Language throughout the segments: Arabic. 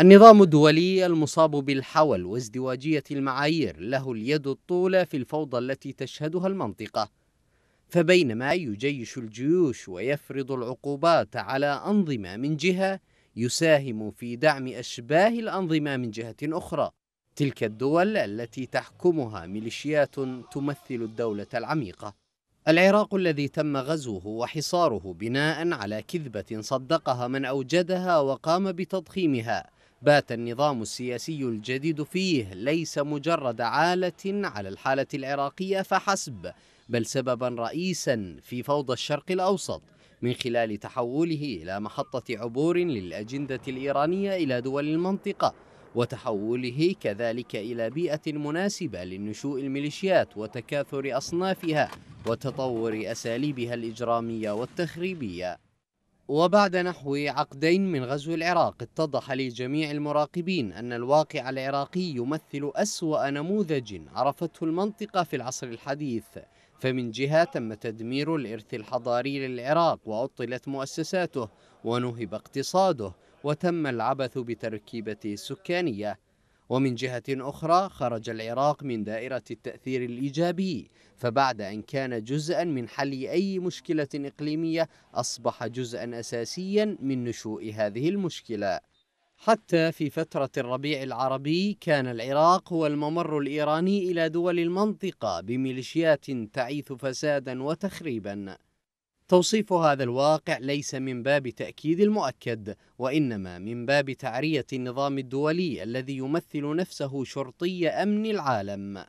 النظام الدولي المصاب بالحول وازدواجية المعايير له اليد الطولة في الفوضى التي تشهدها المنطقة فبينما يجيش الجيوش ويفرض العقوبات على أنظمة من جهة يساهم في دعم أشباه الأنظمة من جهة أخرى تلك الدول التي تحكمها ميليشيات تمثل الدولة العميقة العراق الذي تم غزوه وحصاره بناء على كذبة صدقها من أوجدها وقام بتضخيمها بات النظام السياسي الجديد فيه ليس مجرد عالة على الحالة العراقية فحسب بل سببا رئيسا في فوضى الشرق الأوسط من خلال تحوله إلى محطة عبور للأجندة الإيرانية إلى دول المنطقة وتحوله كذلك إلى بيئة مناسبة لنشوء الميليشيات وتكاثر أصنافها وتطور أساليبها الإجرامية والتخريبية وبعد نحو عقدين من غزو العراق اتضح لجميع المراقبين أن الواقع العراقي يمثل أسوأ نموذج عرفته المنطقة في العصر الحديث فمن جهة تم تدمير الإرث الحضاري للعراق وعطلت مؤسساته ونهب اقتصاده وتم العبث بتركيبته السكانية ومن جهة أخرى خرج العراق من دائرة التأثير الإيجابي فبعد أن كان جزءا من حل أي مشكلة إقليمية أصبح جزءا أساسيا من نشوء هذه المشكلة حتى في فترة الربيع العربي كان العراق هو الممر الإيراني إلى دول المنطقة بميليشيات تعيث فسادا وتخريبا توصيف هذا الواقع ليس من باب تأكيد المؤكد وإنما من باب تعرية النظام الدولي الذي يمثل نفسه شرطي أمن العالم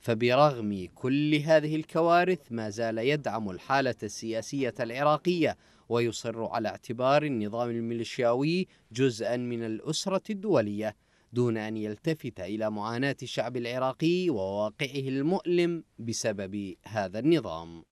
فبرغم كل هذه الكوارث ما زال يدعم الحالة السياسية العراقية ويصر على اعتبار النظام الميليشياوي جزءا من الأسرة الدولية دون أن يلتفت إلى معاناة الشعب العراقي وواقعه المؤلم بسبب هذا النظام